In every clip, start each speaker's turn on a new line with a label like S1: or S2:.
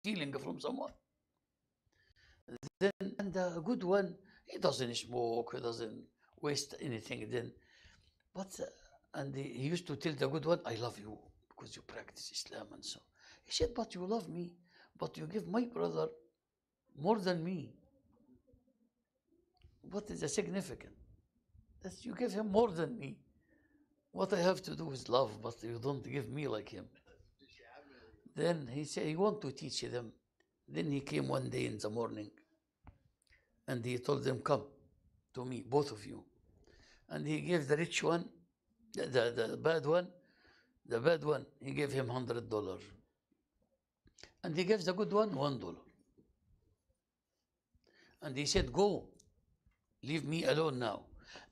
S1: stealing from someone. Then, and a good one, he doesn't smoke, he doesn't waste anything then. But, uh, and he, he used to tell the good one, I love you because you practice Islam and so. He said, but you love me, but you give my brother more than me. What is the significant? That you give him more than me. What I have to do is love, but you don't give me like him. Then he said he want to teach them. Then he came one day in the morning and he told them, Come to me, both of you. And he gave the rich one, the, the, the bad one, the bad one, he gave him hundred dollars. And he gave the good one one dollar. And he said, Go, leave me alone now.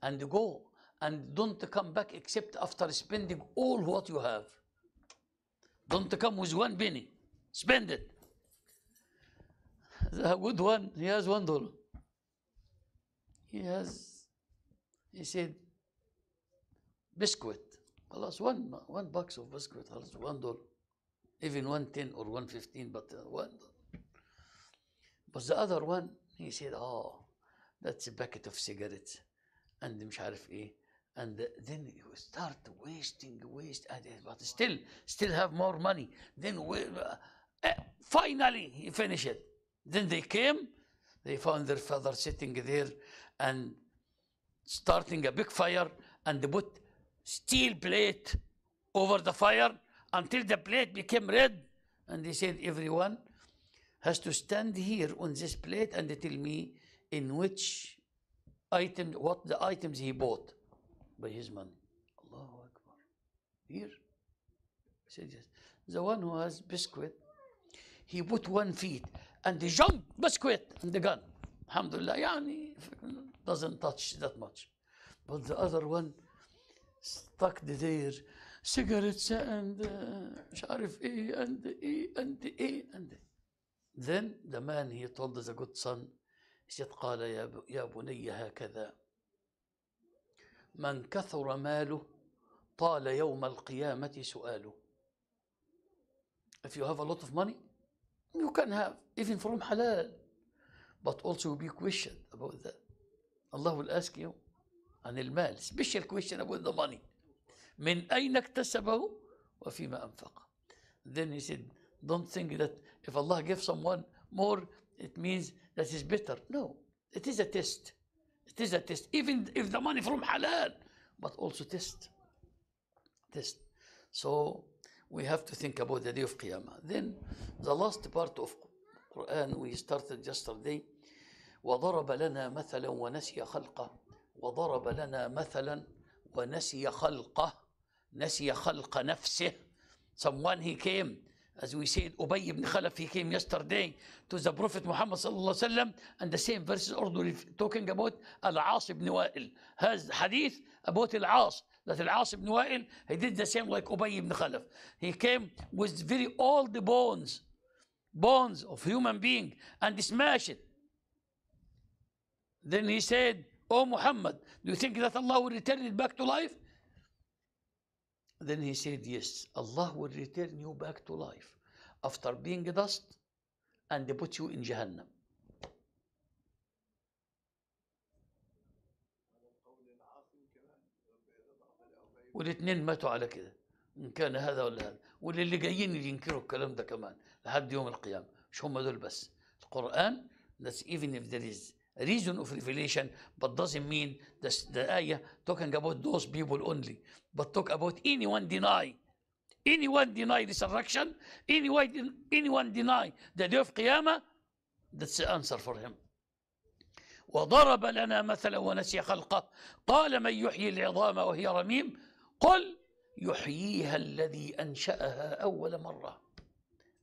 S1: And go and don't come back except after spending all what you have. don't come with one penny. Spend it. The good one, he has one dollar. He has, he said, biscuit. خلاص one, one box of biscuit, خلاص one dollar. Even one ten or one fifteen, but one dollar. But the other one, he said, oh, that's a packet of cigarettes. And مش عارف ايه. and then you start wasting, waste, uh, but still, still have more money. Then we, uh, uh, finally he finished it. Then they came, they found their father sitting there and starting a big fire and they put steel plate over the fire until the plate became red. And they said, everyone has to stand here on this plate and tell me in which item, what the items he bought. by his money. Allahu Akbar. Here. yes. The one who has biscuit, he put one feet and he jumped biscuit and the gun. Alhamdulillah, yani doesn't touch that much. But the other one stuck there cigarettes and uh, ايه and ايه and ايه and then the man he told the good son he said قال يا بني هكذا من كثر ماله طال يوم القيامة سؤاله if you have a lot of money you can have even from halal but also be questioned about that Allah will ask you عن المال special question about the money من أين اكتسبه وفيما أنفقه then he said don't think that if Allah gives someone more it means that is better no it is a test It is a test. Even if the money from halal, but also test. Test. So we have to think about the day of Qiyamah. Then the last part of Quran we started yesterday. وضرب لنا مثلا ونسي خلقه وضرب لنا مثلا ونسي خلقه نسي خلق نفسه someone he came as we said, Ubay ibn Khalaf, he came yesterday to the Prophet Muhammad الله عليه وسلم and the same verses already talking about Al-As ibn Wa'il. Has hadith about Al-As, that Al-As ibn Wa'il, he did the same like Ubay ibn Khalaf. He came with very old bones, bones of human being, and smashed it. Then he said, Oh Muhammad, do you think that Allah will return it back to life? then he said yes Allah will return you back to life after being dust and put you in Jahannam والاثنين ماتوا على كده ان كان هذا ولا هذا واللي اللي جايين اللي ينكروا الكلام ده كمان لحد يوم القيامه مش هم دول بس القران that's even if there is reason of revelation but doesn't mean the, the ayah talking about those people only but talk about anyone deny anyone deny resurrection anyone, anyone deny the day of Qiyamah that's the answer for him وضرب لنا مثلا ونسي خلقه قال من يحيي العظام وهي رميم قل يحييها الذي أنشأها أول مرة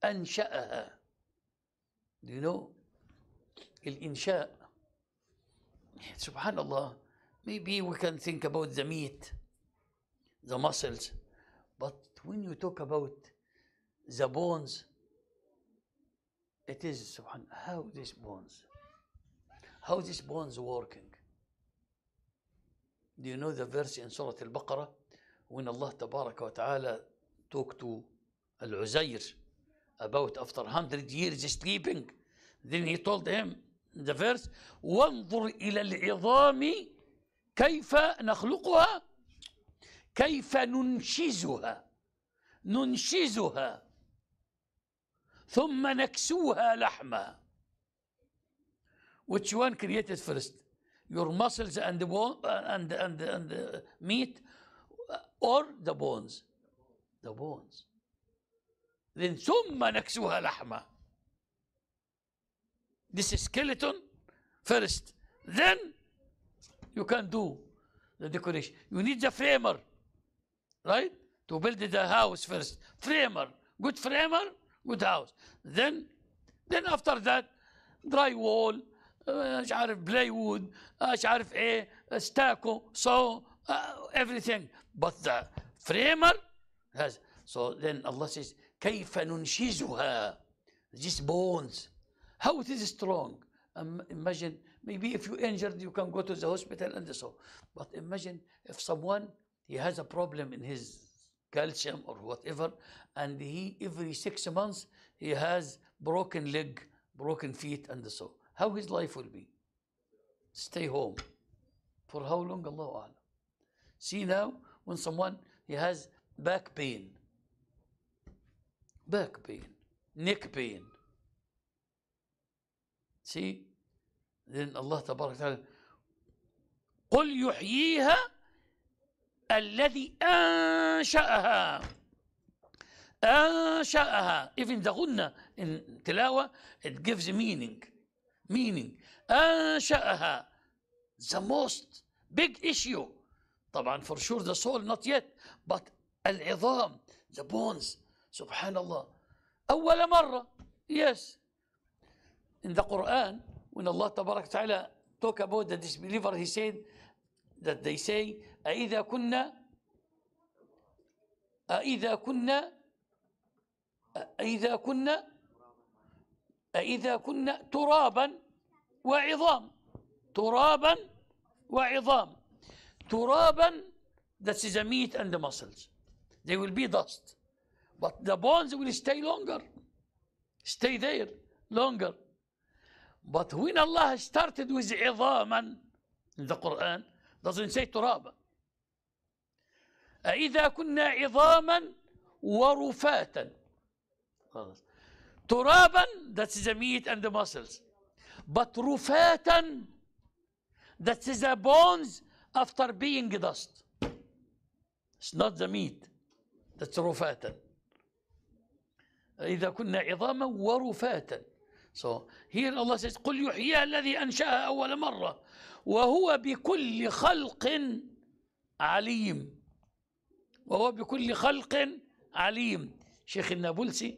S1: أنشأها Do you know الإنشاء subhanallah, maybe we can think about the meat, the muscles, but when you talk about the bones, it is سبحان how these bones, how these bones working. Do you know the verse in Surah Al-Baqarah when Allah Tabaraka wa Ta'ala talked to Al-Uzair about after 100 years sleeping? Then he told him, ذا فيرس وانظر إلى العظام كيف نخلقها كيف ننشزها ننشزها ثم نكسوها لحما which one created first your muscles and the bone and and and the meat or the bones the bones then ثم نكسوها لحما this skeleton first. Then you can do the decoration. You need the framer, right? To build the house first. Framer, good framer, good house. Then, then after that, dry wall, uh, عارف بلاي وود مش عارف ايه ستاكو so uh, everything but the framer has so then Allah says كيف ننشزها these bones How it is strong. Um, imagine, maybe if you're injured, you can go to the hospital and so. But imagine if someone, he has a problem in his calcium or whatever, and he, every six months, he has broken leg, broken feet and so. How his life will be? Stay home. For how long? Allah See now, when someone, he has back pain, back pain, neck pain, See? Then تبارك وتعالى قل يحييها الذي أنشأها أنشأها even the غنة in تلاوة it gives meaning meaning أنشأها the most big issue طبعا for sure the soul not yet but العظام the bones سبحان الله أول مرة yes in the Quran, when Allah Ta'ala talk about the disbeliever, He said that they say, أَإِذَا كُنَّا أَإِذَا كُنَّا أَإِذَا كُنَّا أَإِذَا كُنَّا تُرَابًا وَعِظَامًا تُرَابًا وَعِظَامًا تُرَابًا that is the meat and the muscles. They will be dust. But the bones will stay longer. Stay there longer. But when Allah started with عظاما in the Quran, doesn't say ترابا. أإذا كنا عظاما ورفاتا. خلاص. ترابا that's the meat and the muscles. But رفاتا that's the bones after being dust. It's not the meat. That's رفاتا. إذا كنا عظاما ورفاتا. So here Allah says, قل يحييها الذي أنشأها أول مرة وهو بكل خلق عليم وهو بكل خلق عليم شيخ النابلسي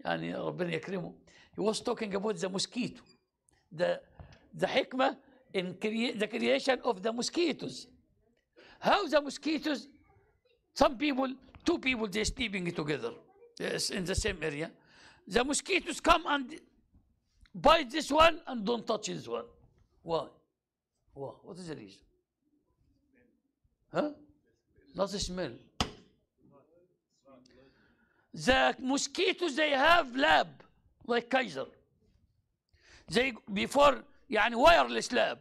S1: يعني ربنا يكرمه he was talking about the mosquito the the hikmah in crea the creation of the mosquitoes how the mosquitoes some people two people they sleeping together yes, in the same area the mosquitoes come and buy this one and don't touch this one. Why? Why? What is the reason? Huh? Not the smell. The mosquitoes, they have lab, like Kaiser. They, before, يعني wireless lab.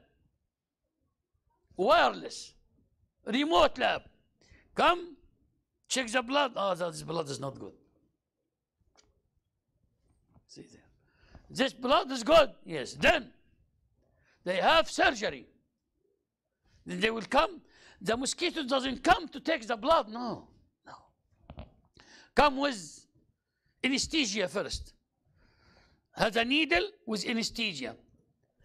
S1: Wireless. Remote lab. Come, check the blood. Oh, this blood is not good. See that. This blood is good. Yes. Then they have surgery. Then they will come. The mosquito doesn't come to take the blood. No. No. Come with anesthesia first. Has a needle with anesthesia.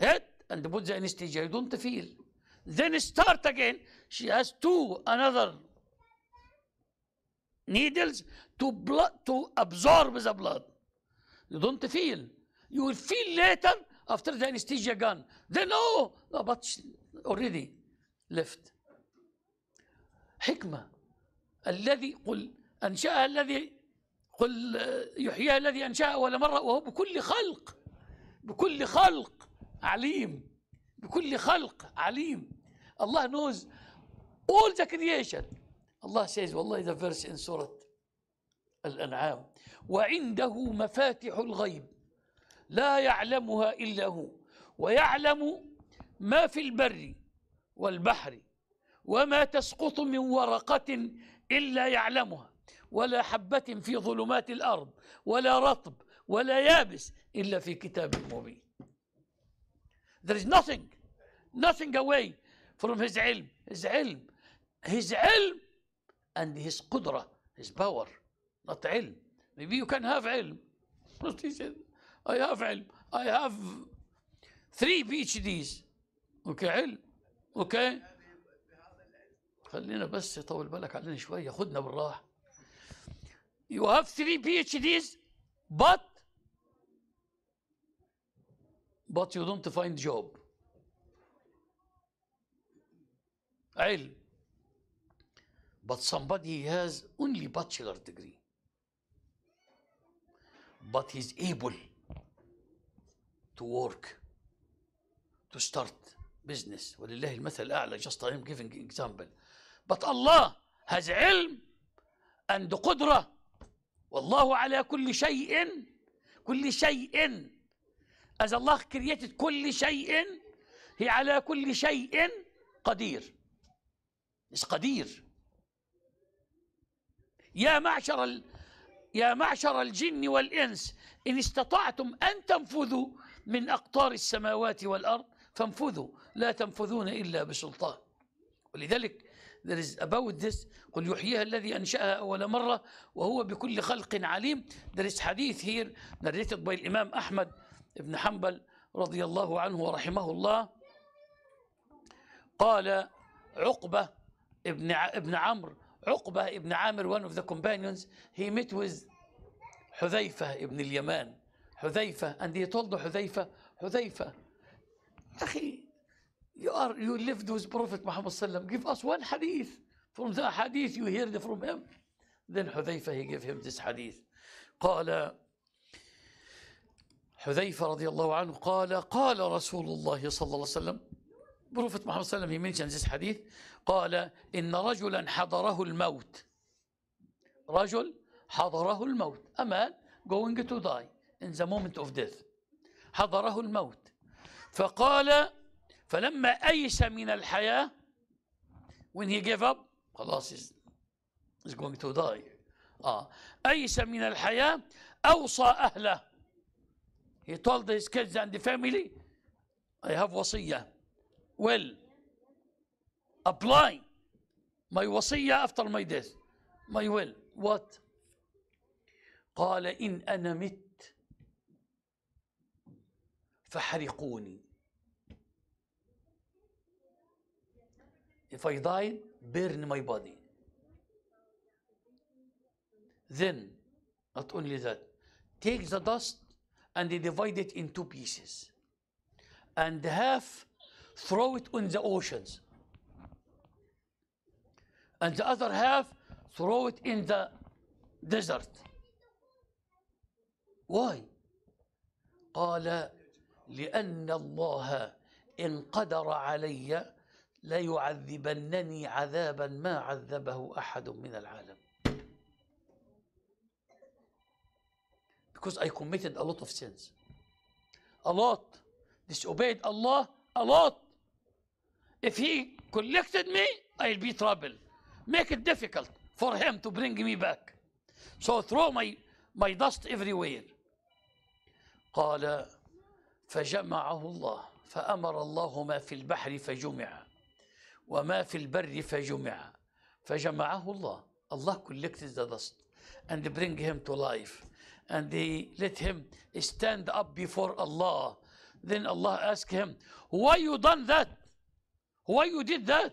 S1: Head and put the anesthesia. You don't feel. Then start again. She has two another needles to blood to absorb the blood. You don't feel. you will feel later after the anesthesia gone. Then, oh, no, but already left. حكمة الذي قل أنشأها الذي قل آه، يحييها الذي أنشأها ولا مرة وهو بكل خلق بكل خلق عليم بكل خلق عليم الله knows all the creation الله says والله إذا فرس إن سورة الأنعام وعنده مفاتح الغيب لا يعلمها إلا هو ويعلم ما في البر والبحر وما تسقط من ورقة إلا يعلمها ولا حبة في ظلمات الأرض ولا رطب ولا يابس إلا في كتاب مبين There is nothing, nothing away from his علم, his علم, his علم and his قدرة, his power, not علم. Maybe you can have علم. I have هاف I have three PhDs. اوكي علم اوكي خلينا بس يطول بالك علينا شوية خدنا بالراحة You have three PhDs بات but you don't find job علم but somebody has only bachelor degree but he's able to work, to start business. ولله المثل الأعلى. Just I am giving example. But الله has علم and قدرة. والله على كل شيء كل شيء as الله created كل شيء هي على كل شيء قدير مش قدير يا معشر ال... يا معشر الجن والإنس إن استطعتم أن تنفذوا من أقطار السماوات والأرض فانفذوا لا تنفذون إلا بسلطان ولذلك there is about this قل يحييها الذي أنشأها أول مرة وهو بكل خلق عليم there is حديث here narrated by الإمام أحمد بن حنبل رضي الله عنه ورحمه الله قال عقبة ابن ابن عمرو عقبة ابن عامر one of the companions he met with حذيفة ابن اليمان حذيفة and he told حذيفة حذيفة أخي you are you lived with Prophet Muhammad وسلم give us one hadith from the hadith you heard from him then حذيفة he gave him this hadith قال حذيفة رضي الله عنه قال قال رسول الله صلى الله عليه وسلم Prophet Muhammad صلى الله عليه وسلم he mentioned this hadith قال إن رجلا حضره الموت رجل حضره الموت a man going to die in the moment of death حضره الموت فقال فلما أيس من الحياة when he gave up خلاص he's, he's going to die آه. أيس من الحياة أوصى أهله he told his kids and the family I have وصية well apply my وصية after my death my will what قال إن أنا مت فحرقوني If I die, burn my body. Then, not only that, take the dust and divide it in two pieces. And half throw it on the oceans. And the other half throw it in the desert. Why? قال لأن الله إن قدر علي ليعذبنني عذابا ما عذبه أحد من العالم because I committed a lot of sins a lot disobeyed Allah a lot if he collected me I'll be trouble make it difficult for him to bring me back so throw my my dust everywhere قال فجمعه الله فأمر الله ما في البحر فجمع وما في البر فجمع فجمعه الله الله collected the dust and bring him to life and he let him stand up before Allah then Allah asked him why you done that why you did that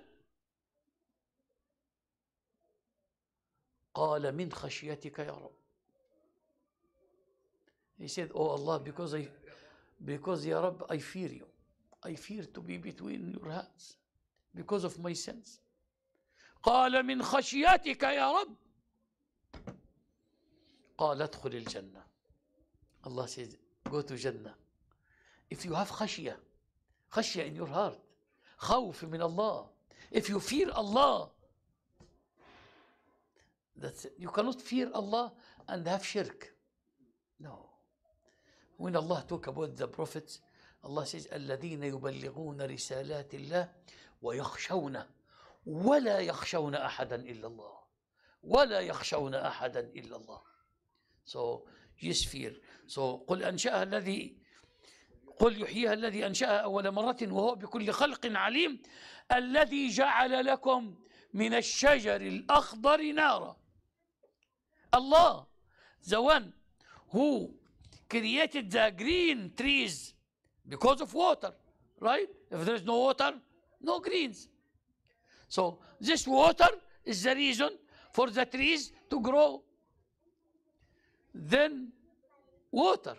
S1: قال من خشيتك يا رب he said oh Allah because I because يا رب I fear you I fear to be between your hands because of my sins قال من خشيتك يا رب قال ادخل الجنة الله says go to Jannah if you have خشية خشية in your heart خوف من الله if you fear Allah that you cannot fear Allah and have shirk no When Allah talk about the prophets, Allah says, الذين يبلغون رسالات الله ويخشونه ولا يخشون أحدا إلا الله ولا يخشون أحدا إلا الله so yes fear so قل أنشأها الذي قل يحييها الذي أنشأها أول مرة وهو بكل خلق عليم الذي جعل لكم من الشجر الأخضر نارا الله the one who created the green trees because of water, right? If there is no water, no greens. So this water is the reason for the trees to grow. Then water.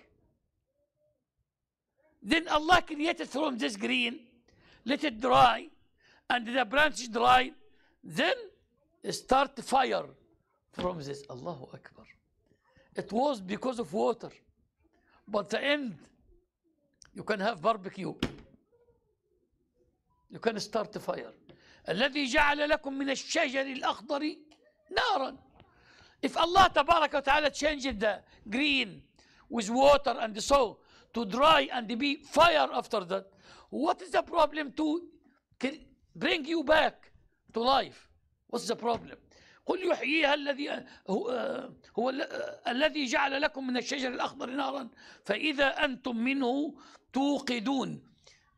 S1: Then Allah created from this green, let it dry, and the branches dry. Then start fire from this. Allahu Akbar. It was because of water. But the end, you can have barbecue. You can start a fire. الذي جعل لكم من الشجر الأخضر نارا. If Allah تبارك وتعالى changed the green with water and so to dry and be fire after that, what is the problem to bring you back to life? What's the problem? قل يحييها الذي هو, هو الذي جعل لكم من الشجر الأخضر نارا فإذا أنتم منه توقدون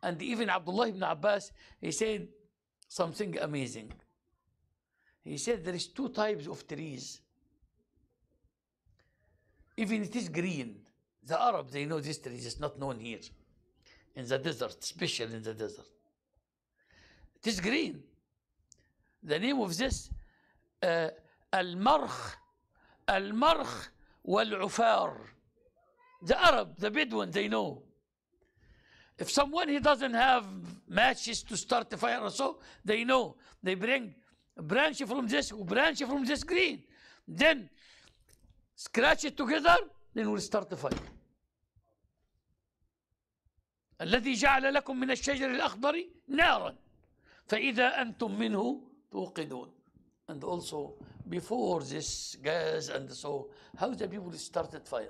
S1: and even Abdullah ibn Abbas he said something amazing he said there is two types of trees even it is green the Arab they know this tree is not known here in the desert especially in the desert it is green the name of this المرخ المرخ والعفار The Arab, the Bedouin, they know. If someone he doesn't have matches to start the fire or so, they know. They bring branch from this, branch from this green. Then scratch it together, then we'll start the fire. الذي جعل لكم من الشجر الأخضر نارا فإذا أنتم منه توقدون and also before this gas and so how the people started fire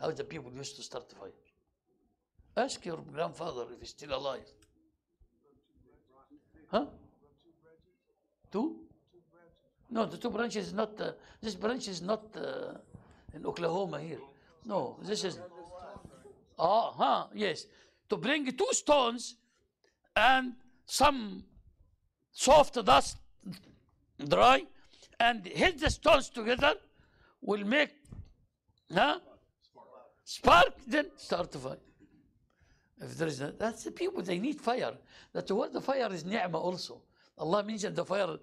S1: how the people used to start fire ask your grandfather if he's still alive huh two no the two branches is not uh, this branch is not uh, in oklahoma here no this is ah huh yes to bring two stones and some soft dust dry and hit the stones together will make huh? spark then start the fire if there is a, that's the people they need fire that's what the fire is ni'ma also Allah mentioned the fire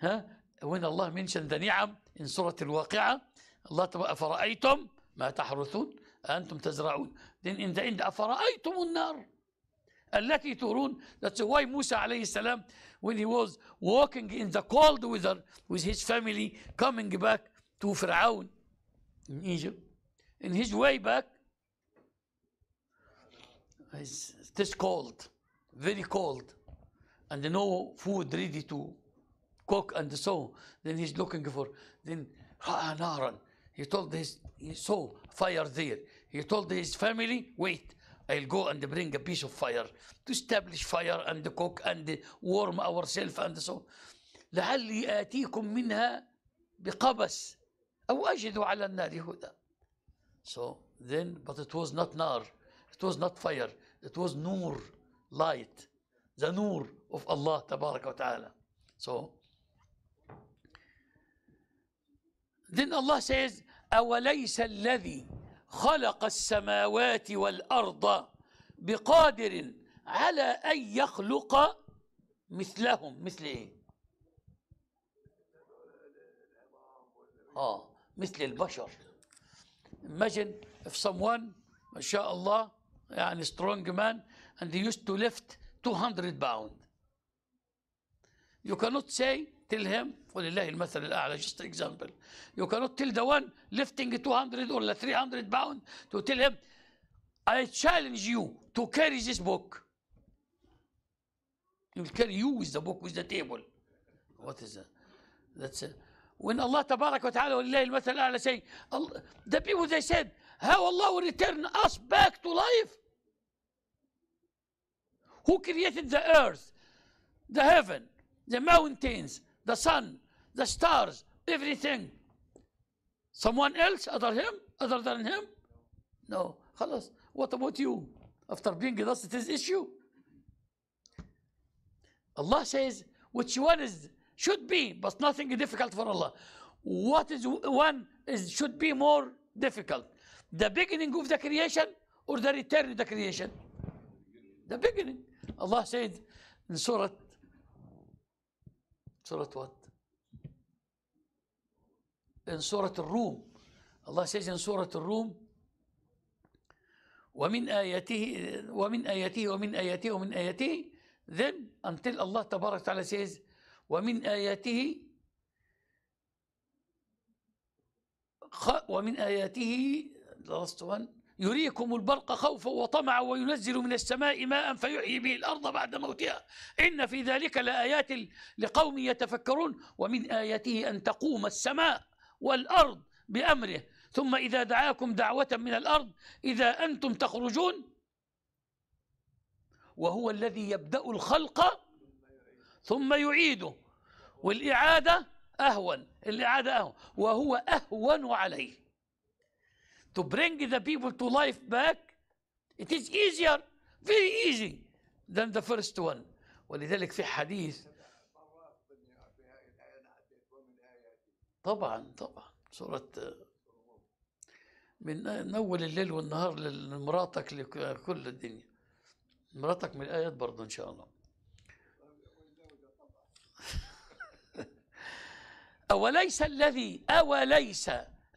S1: huh? when Allah mentioned the ni'am in Surah Al-Waqi'ah Allah أفرأيتم ما تحرثون أنتم تزرعون then in the end أفرأيتم النار التي ترون that's why Musa عليه السلام when he was walking in the cold weather with his family coming back to Pharaoh in hmm? Egypt. In his way back, it's this cold, very cold, and no food ready to cook and so Then he's looking for, then Ha'anaran. Ah, he told his, he saw fire there. He told his family, wait, I'll go and bring a piece of fire to establish fire and cook and warm ourselves and so لعلي آتيكم منها بقبس أو أجد على النار هدى So then, but it was not nar, it was not fire, it was nur, light, the nur of Allah تبارك وتعالى. So then Allah says, أوليس الذي خلق السماوات والارض بقادر على ان يخلق مثلهم مثل ايه اه مثل البشر imagine if someone ما شاء الله يعني strong man and he used to lift 200 pounds you cannot say tell him ولله المثل الأعلى just example you cannot tell the one lifting 200 or 300 pound to tell him I challenge you to carry this book he will carry you with the book with the table what is that that's it when Allah تبارك وتعالى ولله المثل الأعلى say the people they said how Allah will return us back to life who created the earth the heaven the mountains the sun, the stars, everything. Someone else other him, other than him? No. خلاص. What about you? After being thus it is issue. Allah says which one is should be, but nothing difficult for Allah. What is one is should be more difficult? The beginning of the creation or the return of the creation? The beginning. Allah said in Surah سورة ود إن سورة الروم الله سيجن سورة الروم ومن آياته ومن آياته ومن آياته ومن آياته then until الله تبارك وتعالى says ومن آياته ومن آياته one يريكم البرق خوفا وطمعا وينزل من السماء ماء فيحيي به الأرض بعد موتها إن في ذلك لآيات لقوم يتفكرون ومن آياته أن تقوم السماء والأرض بأمره ثم إذا دعاكم دعوة من الأرض إذا أنتم تخرجون وهو الذي يبدأ الخلق ثم يعيده والإعادة أهون الإعادة أهون وهو أهون عليه to bring the people to life back it is easier very easy than the first one ولذلك في حديث طبعا طبعا سورة من أول الليل والنهار لمراتك لكل الدنيا مراتك من الآيات برضه إن شاء الله أوليس الذي أوليس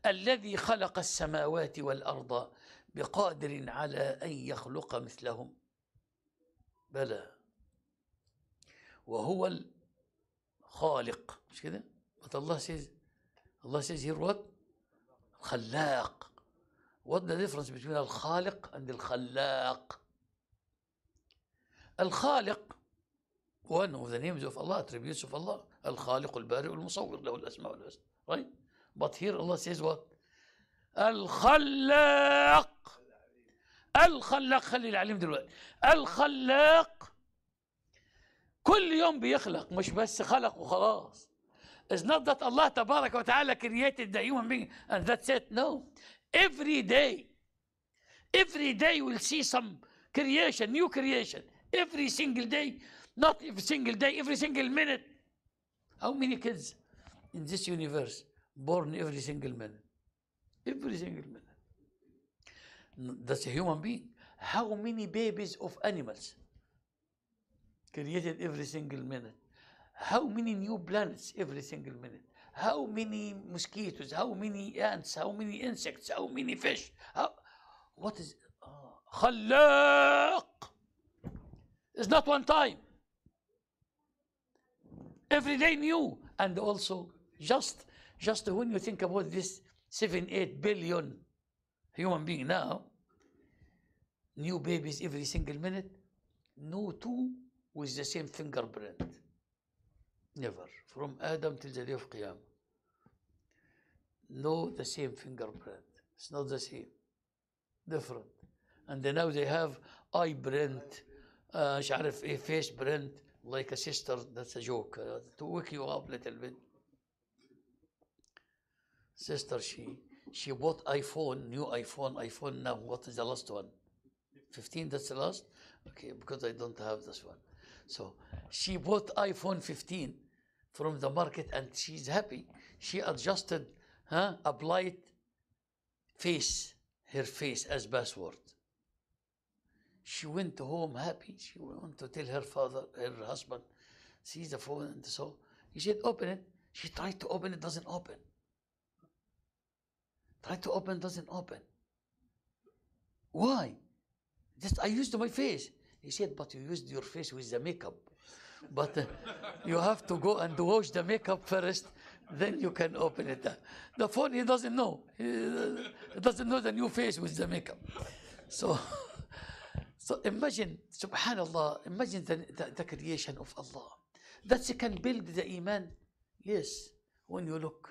S1: الذي خلق السماوات والارض بقادر على ان يخلق مثلهم بلى وهو الخالق مش كده الله Allah says الله says here what الخلاق what ذا difference between الخالق and الخلاق الخالق one of the names of الله attributes of الله الخالق البارئ المصور له الأسماء والحسنى right But here Allah says what? الخلاق الخلاق خلي العليم دلوقتي الخلاق كل يوم بيخلق مش بس خلق وخلاص It's not that Allah تبارك وتعالى created the human being and that's it. No. Every day, every day we'll see some creation, new creation. Every single day, not every single day, every single minute. How many kids in this universe born every single minute. Every single minute. That's a human being. How many babies of animals created every single minute? How many new planets every single minute? How many mosquitoes? How many ants? How many insects? How many fish? How, what is خلاق It's not one time. Every day new and also just Just when you think about this 7, 8 billion human being now, new babies every single minute, no two with the same fingerprint. Never. From Adam till the day of Qiyamah. No, the same fingerprint. It's not the same. Different. And then now they have eye print, uh, a face print, like a sister. That's a joke. Uh, to wake you up a little bit. Sister, she she bought iPhone, new iPhone, iPhone now. What is the last one? 15, that's the last? Okay, because I don't have this one. So she bought iPhone 15 from the market and she's happy. She adjusted, huh, applied face, her face as password. She went home happy. She went to tell her father, her husband, sees the phone and so. He said, open it. She tried to open it, doesn't open. Try to open, doesn't open. Why? Just I used my face. He said, but you used your face with the makeup. But uh, you have to go and wash the makeup first, then you can open it. Uh, the phone, he doesn't know. He uh, doesn't know the new face with the makeup. So, so imagine, subhanAllah, imagine the, the, the creation of Allah. That you can build the iman, yes, when you look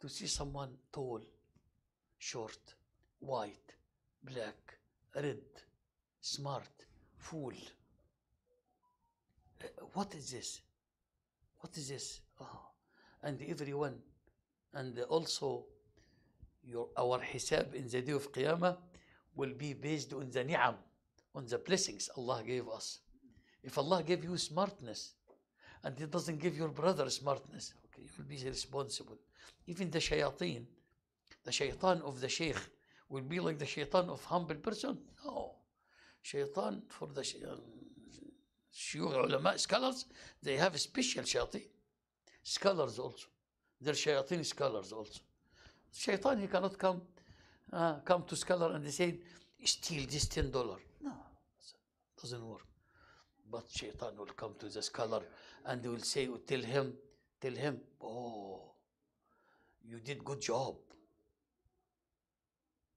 S1: to see someone tall, short, white, black, red, smart, fool. Uh, what is this? What is this? Oh. And everyone, and also your, our hisab in the day of Qiyamah will be based on the ni'am, on the blessings Allah gave us. If Allah gave you smartness, and He doesn't give your brother smartness, okay, you will be responsible. Even the shayateen, the shaitan of the sheikh will be like the shaitan of humble person? No. Shaitan for the um, shiur ulama scholars, they have special shayateen. Scholars also. They're shayateen scholars also. Shaitan, he cannot come uh, come to scholar and they say, steal this $10. No, doesn't work. But shaitan will come to the scholar and they will say, oh, tell him, tell him, oh, you did good job.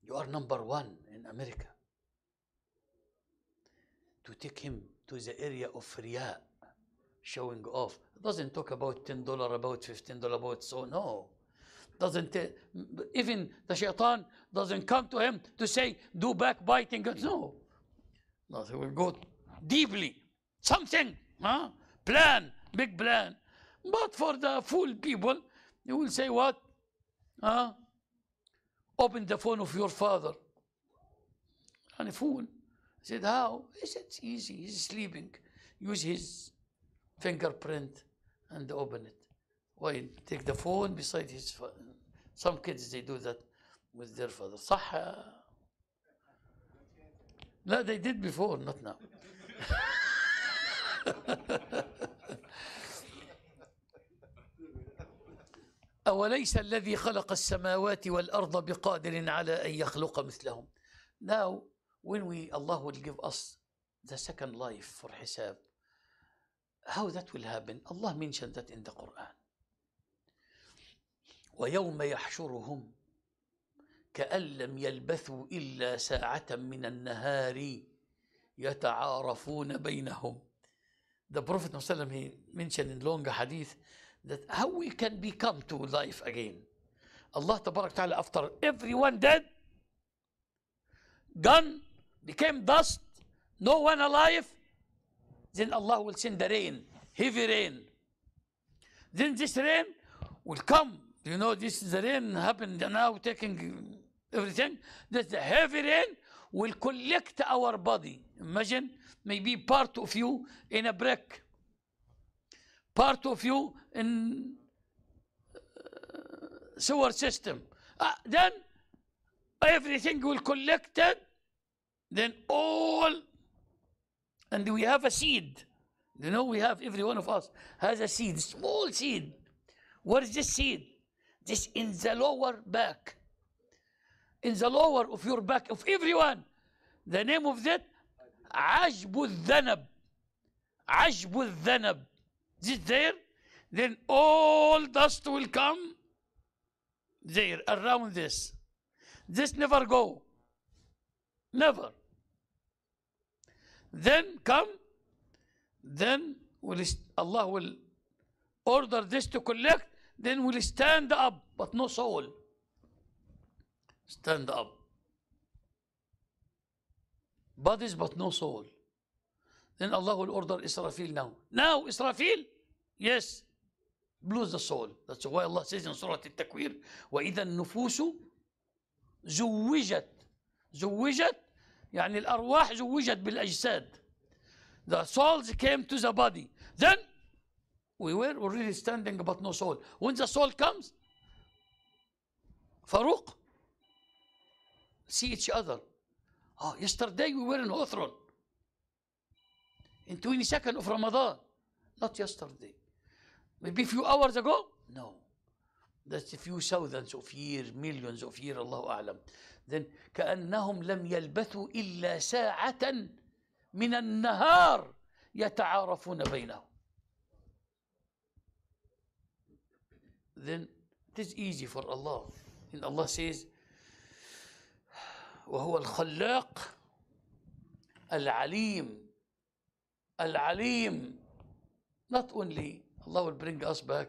S1: You are number one in America. To take him to the area of riya, showing off. doesn't talk about $10, about $15, about so, no. Doesn't even the shaitan doesn't come to him to say, do backbiting. No. No, he will go deeply. Something, huh? Plan, big plan. But for the fool people, you will say what? Huh? open the phone of your father. And a phone, I said, how? He said, it's easy. He's sleeping. Use his fingerprint and open it. Why take the phone beside his phone. Some kids, they do that with their father. صح No, they did before, not now. أوليس الذي خلق السماوات والأرض بقادر على أن يخلق مثلهم Now when we Allah will give us the second life for حساب how that will happen Allah mentioned that in the Quran ويوم يحشرهم كأن لم يلبثوا إلا ساعة من النهار يتعارفون بينهم The Prophet he mentioned in long hadith that how we can become to life again. Allah Ta'ala, after everyone dead, gone, became dust, no one alive, then Allah will send the rain, heavy rain. Then this rain will come. You know, this the rain happened now, taking everything. That the heavy rain will collect our body. Imagine, maybe part of you in a brick part of you in uh, sewer system. Uh, then everything will collected, then all, and we have a seed. You know, we have, every one of us has a seed, small seed. What is this seed? This in the lower back. In the lower of your back, of everyone. The name of that, عجب الذنب. عجب الذنب. Is it there? Then all dust will come there around this. This never go. Never. Then come, then will Allah will order this to collect, then will stand up, but no soul. Stand up. Bodies, but no soul. Then Allah will order Israfil now. Now, Israfil, Yes, lose the soul. That's why Allah says in Surah Al-Takwir, وَإِذَا النُّفُوسُ زُوِّجَتْ زُوِّجَتْ يعني الأرواح زوجت بالأجساد. The souls came to the body. Then we were already standing but no soul. When the soul comes, Farouk, see each other. Oh, yesterday we were in Uthron. In 22nd of Ramadan. Not yesterday. Maybe a few hours ago? No. That's a few thousands of years, millions of years, الله أعلم. Then كأنهم لم يلبثوا إلا ساعة من النهار يتعارفون بينهم. Then it is easy for Allah. And Allah says, وهو الخلاق العليم العليم not only Allah will bring us back,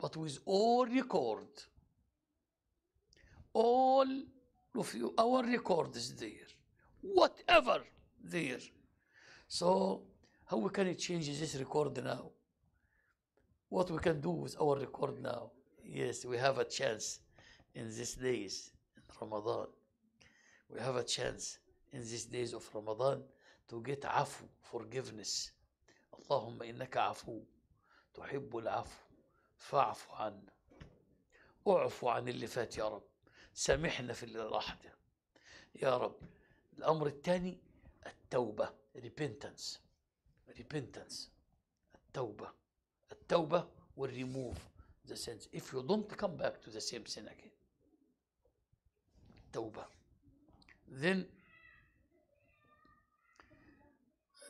S1: but with all record. All of you, our record is there. Whatever there. So how we can change this record now? What we can do with our record now? Yes, we have a chance in these days, in Ramadan. We have a chance in these days of Ramadan to get afu, forgiveness. Allahumma innaka afu. تحب العفو فاعف عنا اعفو عن اللي فات يا رب سامحنا في اللي راح ده يا رب الأمر الثاني التوبة repentance repentance التوبة التوبة will remove the sins if you don't come back to the same sin again التوبة then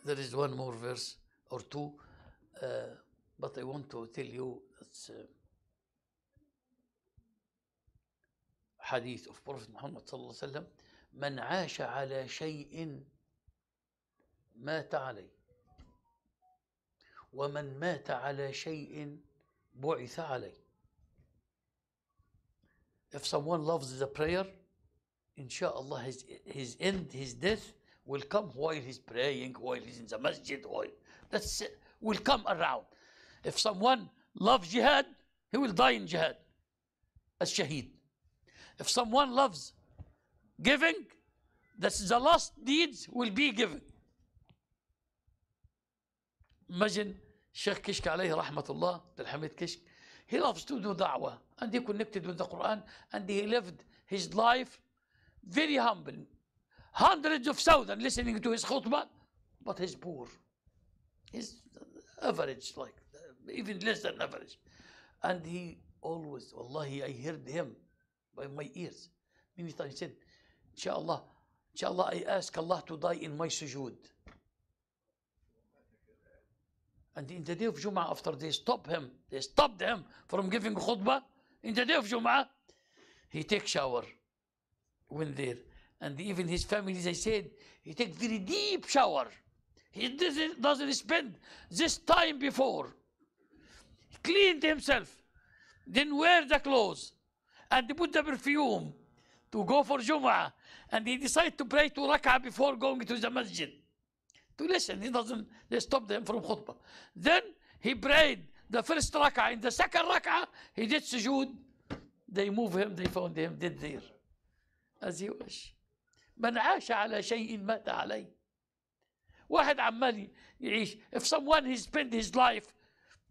S1: there is one more verse or two uh, But I want to tell you that hadith of Prophet Muhammad صلى الله عليه وسلم من عاش على شيء مات عليه ومن مات على شيء بعث عليه if someone loves the prayer inshallah his, his end his death will come while he's praying while he's in the masjid while that's will come around If someone loves jihad, he will die in jihad as shaheed. If someone loves giving, that's the last deeds will be given. Imagine Sheikh Kishk alayhi rahmatullah, Abdul Kishk, he loves to do da'wah and he connected with the Quran and he lived his life very humble. Hundreds of thousands listening to his khutbah, but he's poor. He's average like even less than average. And he always, wallahi, I heard him by my ears. Many times he said, inshallah, inshallah, I ask Allah to die in my sujood. And in the day of Jum'ah, after they stopped him, they stopped him from giving khutbah, in the day of Jum'ah, he takes shower when there. And even his family, they said, he takes very deep shower. He doesn't, doesn't spend this time before. cleaned himself, then wear the clothes and put the perfume to go for Jum'ah. And he decided to pray to Rak'ah before going to the masjid. To listen, he doesn't they stop them from khutbah. Then he prayed the first Rak'ah. In the second Rak'ah, he did sujood. They move him, they found him, dead there. As he wish. من عاش على شيء مات عليه. واحد عمال يعيش. If someone he spent his life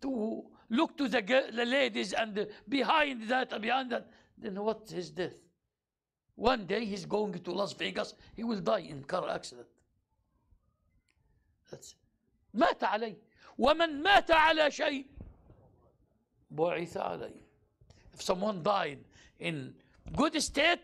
S1: to look to the, the ladies and behind that, behind that, then what's his death? One day he's going to Las Vegas, he will die in car accident. That's it. مات عليه ومن مات على شيء بعث عليه. If someone died in good state,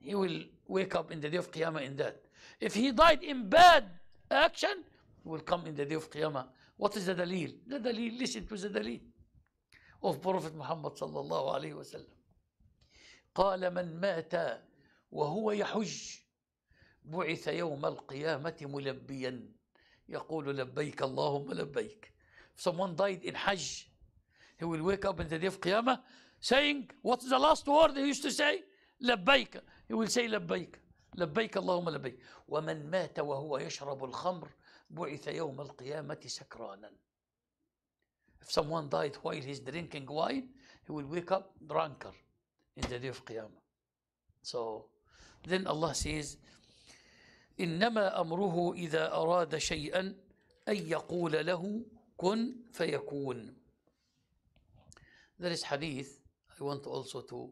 S1: he will wake up in the day of Qiyamah in that. If he died in bad action, he will come in the day of Qiyamah What is the dalil? The dalil, listen to the dalil of Prophet Muhammad صلى الله عليه وسلم. قال من مات وهو يحج بعث يوم القيامة ملبيا يقول لبيك اللهم لبيك. If someone died in حج he will wake up in the day of قيامة saying, what's the last word he used to say? لبيك. He will say لبيك. لبيك اللهم لبيك. ومن مات وهو يشرب الخمر بعث يوم القيامة سكرانا If someone died while he's drinking wine, he will wake up drunker in the day of Qiyamah. So then Allah says, إنما أمره إذا أراد شيئا أن يقول له كن فيكون. There is hadith. I want also to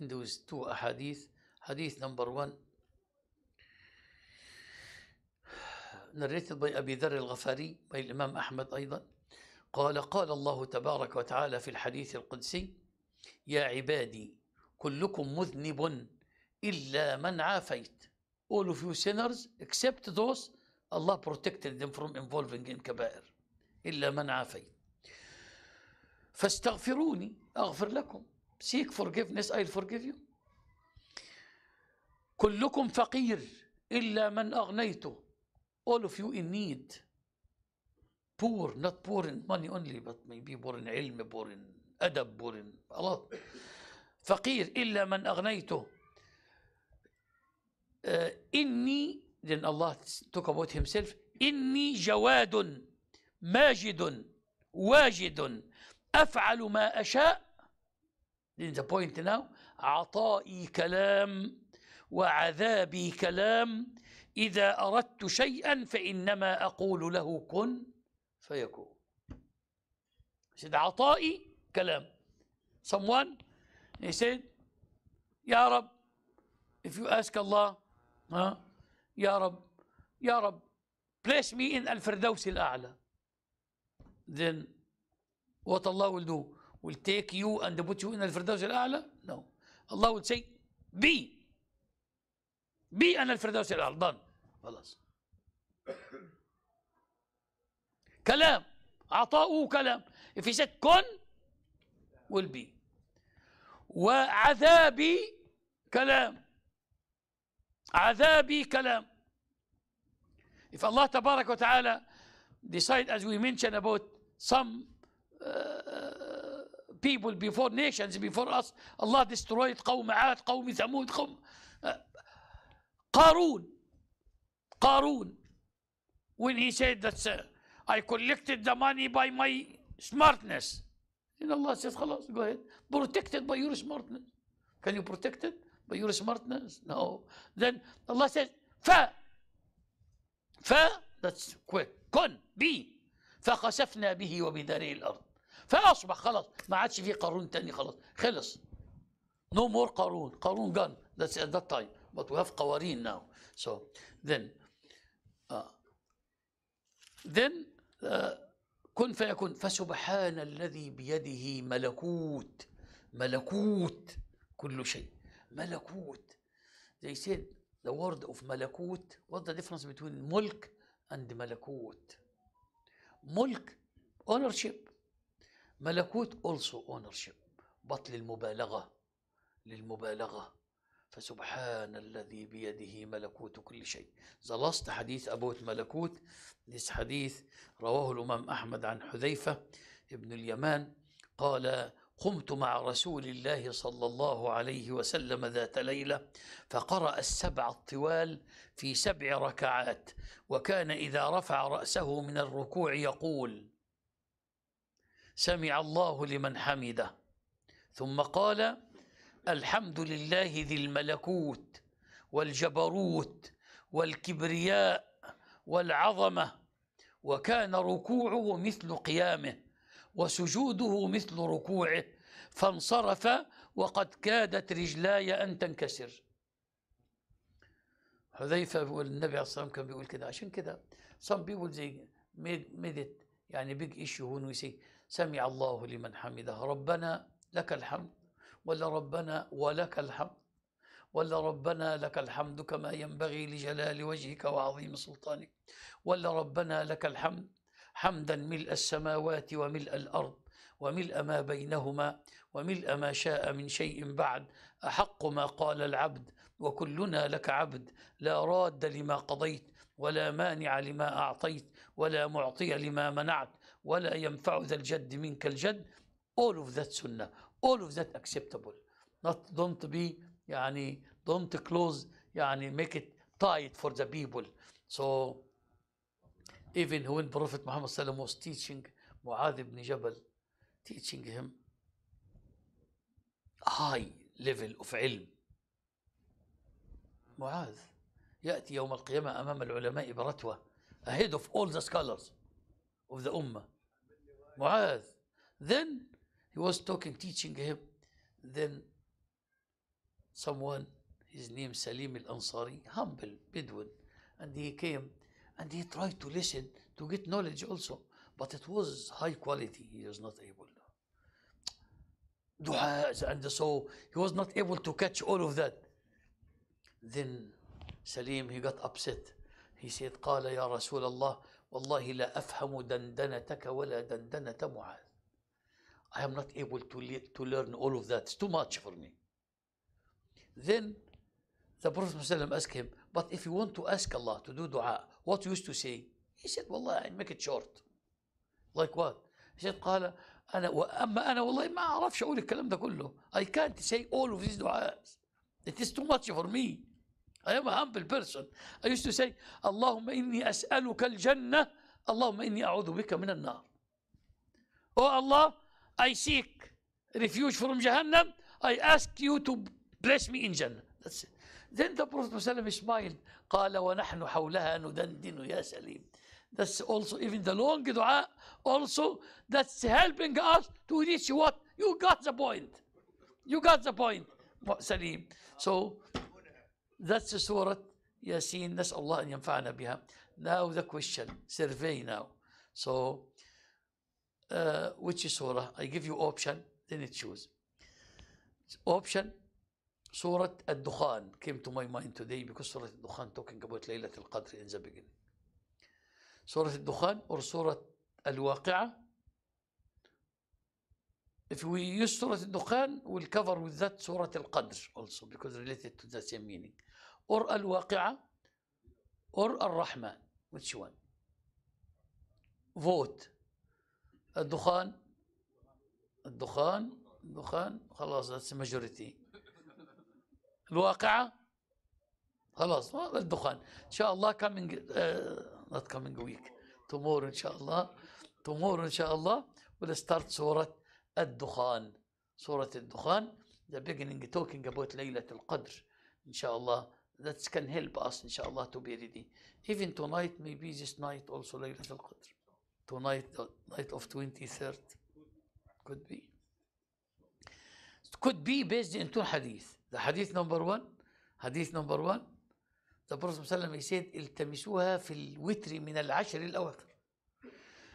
S1: in those two hadith Hadith number one. نريت أبي ذر الغفاري والإمام أحمد أيضا قال قال الله تبارك وتعالى في الحديث القدسي يا عبادي كلكم مذنب إلا من عافيت all of you sinners except those Allah protected them from involving in كبائر إلا من عافيت فاستغفروني أغفر لكم seek forgiveness I'll forgive you كلكم فقير إلا من أغنيته all of you in need. Poor, not poor in money only, but maybe poor in علم, poor in أدب, poor in a lot. فقير إلا من أغنيته. Uh, إني, then Allah talk about himself, إني جواد ماجد واجد أفعل ما أشاء in the point now عطائي كلام وعذابي كلام إذا أردت شيئا فإنما أقول له كن فيكون سيد عطائي كلام someone he said يا رب if you ask Allah ها يا رب يا رب place me in الفردوس الأعلى then what Allah will do will take you and put you in الفردوس الأعلى no Allah will say be بي انا الفردوس الارضان خلاص كلام عطاء كلام في ست كن والبي وعذابي كلام عذابي كلام if الله تبارك وتعالى decide as we mention about some uh, people before nations before us Allah destroyed قوم عاد قوم ثمود قوم uh, قارون قارون when he said that uh, I collected the money by my smartness then Allah says خلاص go ahead protected by your smartness can you protect it by your smartness no then Allah said ف ف that's quick كن be فخسفنا به وبداره الأرض فأصبح خلاص ما عادش في قارون تاني خلاص خلص no more قارون قارون gone that's at that time but we have qawareen now. So then, uh, then uh, كن فيكون فسبحان الذي بيده ملكوت ملكوت كل شيء ملكوت they said the word of ملكوت what the difference between ملك and ملكوت ملك ownership ملكوت also ownership but للمبالغة للمبالغة فسبحان الذي بيده ملكوت كل شيء زلصت حديث أبوت ملكوت ليس حديث رواه الإمام أحمد عن حذيفة ابن اليمان قال قمت مع رسول الله صلى الله عليه وسلم ذات ليله فقرا السبع الطوال في سبع ركعات وكان اذا رفع راسه من الركوع يقول سمع الله لمن حمده ثم قال الحمد لله ذي الملكوت والجبروت والكبرياء والعظمه وكان ركوعه مثل قيامه وسجوده مثل ركوعه فانصرف وقد كادت رجلاي ان تنكسر حذيفه بيقول النبي عليه الصلاه والسلام كان بيقول كده عشان كده some people they made, made it يعني big issue when we say سمع الله لمن حمده ربنا لك الحمد ولا ربنا ولك الحمد ولا ربنا لك الحمد كما ينبغي لجلال وجهك وعظيم سلطانك ولا ربنا لك الحمد حمدا ملء السماوات وملء الارض وملء ما بينهما وملء ما شاء من شيء بعد احق ما قال العبد وكلنا لك عبد لا راد لما قضيت ولا مانع لما اعطيت ولا معطي لما منعت ولا ينفع ذا الجد منك الجد all of that sunnah all of that acceptable not don't be يعني don't close يعني make it tight for the people so even when Prophet Muhammad sallam was teaching Muadh ibn Jabal teaching him high level of علم معاذ يأتي يوم القيامة أمام العلماء برتوة ahead of all the scholars of the Ummah معاذ then he was talking, teaching him. Then someone, his name Salim al-Ansari, humble Bedouin, and he came and he tried to listen to get knowledge also, but it was high quality. He was not able. And so he was not able to catch all of that. Then Salim, he got upset. He said, قال يا رسول الله والله لا أفهم دندنتك ولا دندنة معاذ. I am not able to, le to learn all of that. It's too much for me. Then the Prophet ﷺ asked him, But if you want to ask Allah to do dua, what you used to say? He said, Wallah, I make it short. Like what? He said, قال أنا وأما أنا والله ما أعرفش أقول الكلام ده كله. I can't say all of these du'as. It is too much for me. I am a humble person. I used to say, اللهم إني أسألك الجنة اللهم إني أعوذ بك من النار. Oh Allah, I seek refuge from Jahannam. I ask you to bless me in Jannah. That's it. Then the Prophet ﷺ smiled. قال ونحن حولها ندندن يا سليم. That's also even the long dua also that's helping us to reach what? You got the point. You got the point. سليم. So that's the surah Yasin. نسأل الله أن ينفعنا بها. Now the question. Survey now. So uh, which surah. I give you option, then you choose. Option, Surah al dukhan came to my mind today because Surah al dukhan talking about Laylat al-Qadr in the beginning. Surah al dukhan or Surah Al-Waqi'ah. If we use Surah al dukhan we'll cover with that Surah Al-Qadr also because related to the same meaning. Or Al-Waqi'ah or Al-Rahman. Which one? Vote. الدخان الدخان الدخان خلاص ذاتس ماجوريتي الواقعة خلاص ما الدخان ان شاء الله coming آه، not coming week tomorrow ان شاء الله tomorrow ان شاء الله we'll start سورة الدخان سورة الدخان the beginning talking about ليلة القدر ان شاء الله that can help us ان شاء الله to be ready even tonight maybe this night also ليلة القدر tonight, night of 23rd? Could be. Could be based in two hadith. The hadith number one, hadith number one, the Prophet صلى الله عليه وسلم said التمسوها في الوتر من العشر الأواخر.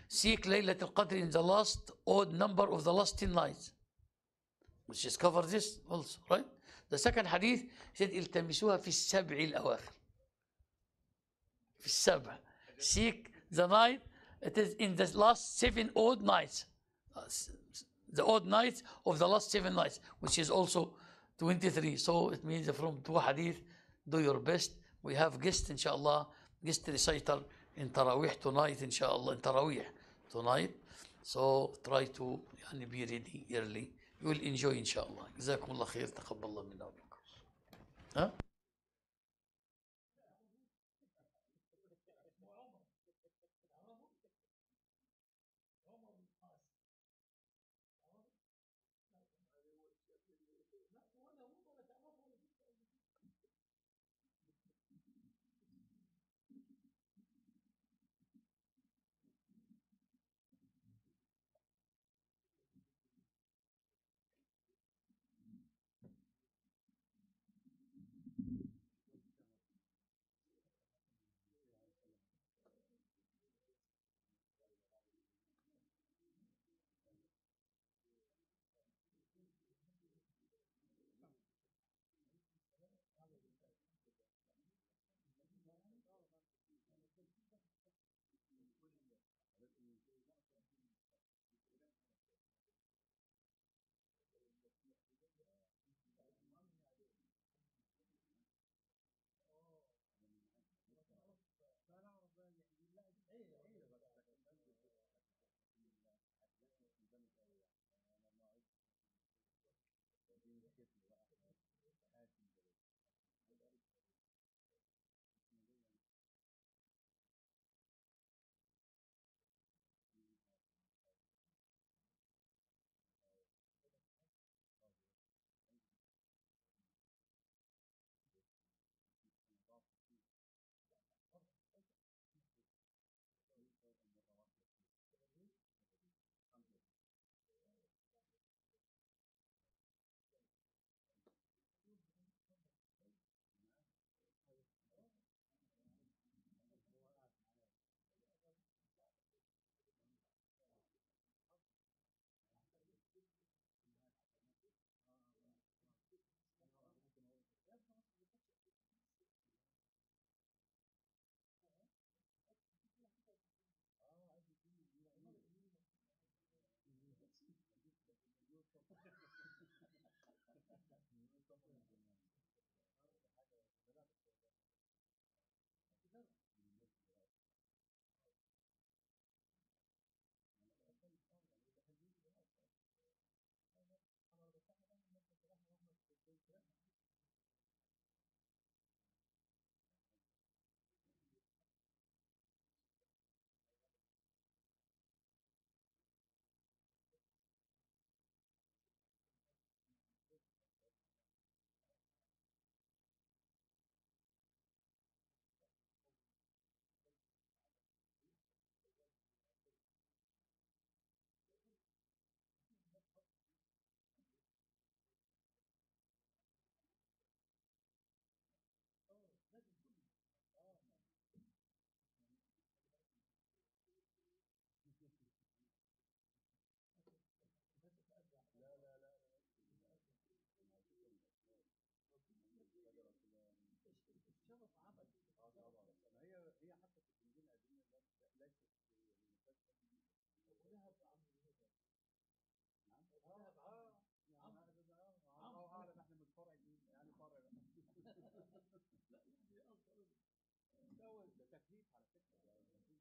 S1: Seek ليلة القدر in the last odd number of the last 10 nights. Which is covered this also, right? The second hadith said التمسوها في السبع الأواخر. في السبع. Seek the night It is in the last seven odd nights, uh, the odd nights of the last seven nights, which is also 23. So it means from two hadith, do your best. We have guest, inshallah, guest recital in Taraweeh tonight, inshallah, in Taraweeh tonight. So try to يعني, be ready early. You will enjoy, inshallah. جزاكم khair. خير. تقبل الله